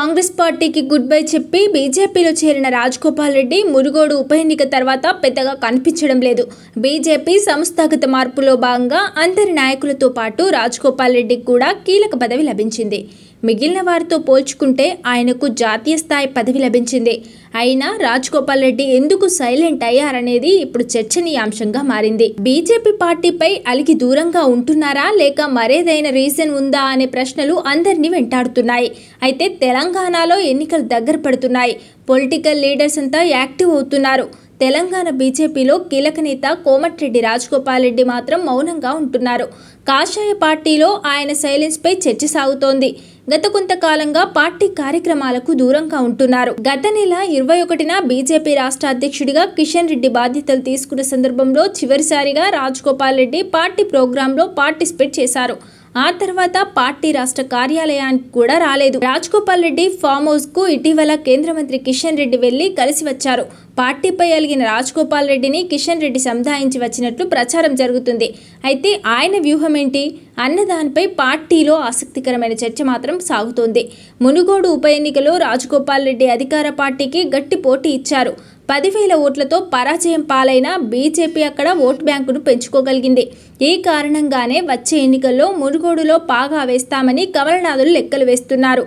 కాంగ్రెస్ పార్టీకి good bye చెప్పి బీజేపీలో చేరిన రాజ్గోపాల్ రెడ్డి మురుగోడు ఉప ఎన్నిక తర్వాత పెద్దగా కనిపించడం లేదు బీజేపీ సంస్థాగత మార్పులో భాగంగా అందరి నాయకులతో పాటు రాజ్గోపాల్ రెడ్డికి కూడా కీలక పదవి లభించింది మిగిలిన వారితో పోల్చుకుంటే ఆయనకు జాతీయ స్థాయి పదవి లభించింది అయినా రాజ్గోపాల్ రెడ్డి ఎందుకు సైలెంట్ అయ్యారనేది ఇప్పుడు చర్చనీయాంశంగా మారింది బీజేపీ పార్టీపై అలికి దూరంగా ఉంటున్నారా లేక మరేదైనా రీజన్ ఉందా అనే ప్రశ్నలు అందరినీ వెంటాడుతున్నాయి అయితే తెలంగాణలో ఎన్నికలు దగ్గర పడుతున్నాయి పొలిటికల్ లీడర్స్ అంతా యాక్టివ్ అవుతున్నారు తెలంగాణ బీజేపీలో కీలక నేత కోమటిరెడ్డి రాజగోపాల్ రెడ్డి మాత్రం మౌనంగా ఉంటున్నారు కాషాయ పార్టీలో ఆయన సైలెన్స్పై చర్చ సాగుతోంది గత కొంతకాలంగా పార్టీ కార్యక్రమాలకు దూరంగా ఉంటున్నారు గత నెల ఇరవై ఒకటిన బీజేపీ రాష్ట్ర అధ్యక్షుడిగా కిషన్ రెడ్డి బాధ్యతలు తీసుకున్న సందర్భంలో చివరిసారిగా రాజగోపాల్ రెడ్డి పార్టీ ప్రోగ్రాంలో పార్టిసిపేట్ చేశారు ఆ తర్వాత పార్టీ రాష్ట్ర కార్యాలయానికి కూడా రాలేదు రాజ్గోపాల్ రెడ్డి ఫామ్ హౌస్ కు ఇటీవల కేంద్ర మంత్రి కిషన్ రెడ్డి వెళ్లి కలిసి వచ్చారు పార్టీపై అలిగిన రాజ్గోపాల్ రెడ్డిని కిషన్ రెడ్డి సంధాయించి వచ్చినట్లు ప్రచారం జరుగుతుంది అయితే ఆయన వ్యూహం ఏంటి అన్న దానిపై పార్టీలో ఆసక్తికరమైన చర్చ మాత్రం సాగుతోంది మునుగోడు ఉప ఎన్నికలో రాజగోపాల్ రెడ్డి అధికార పార్టీకి గట్టి పోటీ ఇచ్చారు పదివేల ఓట్లతో పరాజయం పాలైన బీజేపీ అక్కడ ఓటు బ్యాంకును పెంచుకోగలిగింది ఈ కారణంగానే వచ్చే ఎన్నికల్లో మునుగోడులో పాగా వేస్తామని కమలనాథులు లెక్కలు వేస్తున్నారు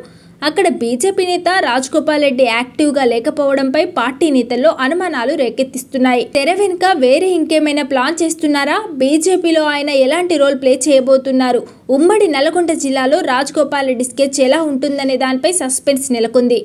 అక్కడ బీజేపీ నేత రాజ్గోపాల్ రెడ్డి యాక్టివ్గా లేకపోవడంపై పార్టీ నేతల్లో అనుమానాలు రేకెత్తిస్తున్నాయి తెర వెనుక వేరే ఇంకేమైనా ప్లాన్ చేస్తున్నారా బీజేపీలో ఆయన ఎలాంటి రోల్ ప్లే చేయబోతున్నారు ఉమ్మడి నల్గొండ జిల్లాలో రాజ్గోపాల్ రెడ్డి స్కెచ్ ఎలా ఉంటుందనే దానిపై సస్పెన్స్ నెలకొంది